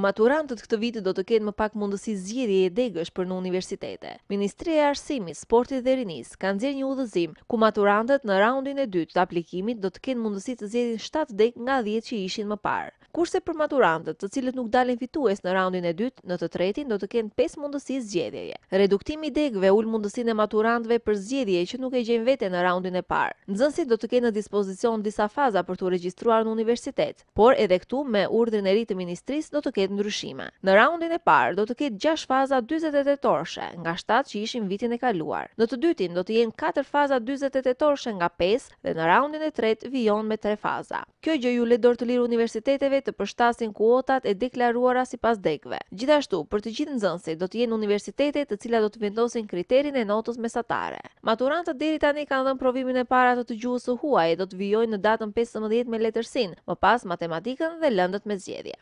Maturantët këtë vit do të kenë më pak mundësi zgjidhje e degësh për në universitete. Ministria e Arsimit, Sportit dhe Rinis kanë nxjerrë një udhëzim ku maturantët në raundin e dytë të aplikimit do të kenë mundësi të zgjedhin 7 degë nga 10 që ishin më parë. Kurse për maturantët, të cilët nuk dalin fitues në raundin e dytë, në të tretin do të kenë pesë mundësi zgjedhjeje. Reduktimi i degëve ul mundësinë e maturantëve për zgjedhje që nuk e gjejnë vete në raundin e parë. Nxënësit do të kenë në dispozicion disa faza për të regjistruar në universitet, por edhe këtu me urdhrin e ri të ministrisë do të ketë ndryshime. Në raundin e parë do të ketë gjashtë faza 48 orëshe, nga shtatë që ishin vitin e kaluar. Në të dytin do të jenë katër faza 48 orëshe nga pesë dhe në raundin e tretë vijon me tre faza. Kjo gjë ju le dorë të lirë universiteteve të përshtasin kuotat e deklaruara si pas dekve. Gjithashtu, për të gjithë nëzënsi, do të jenë universitetet të cila do të vendosin kriterin e notës mesatare. Maturantët deri tani kanë dhënë provimin e para të të gjuhës u huaj e do të vijojnë në datën 15 me letërsin, më pas matematikën dhe lëndët me zgjedhje.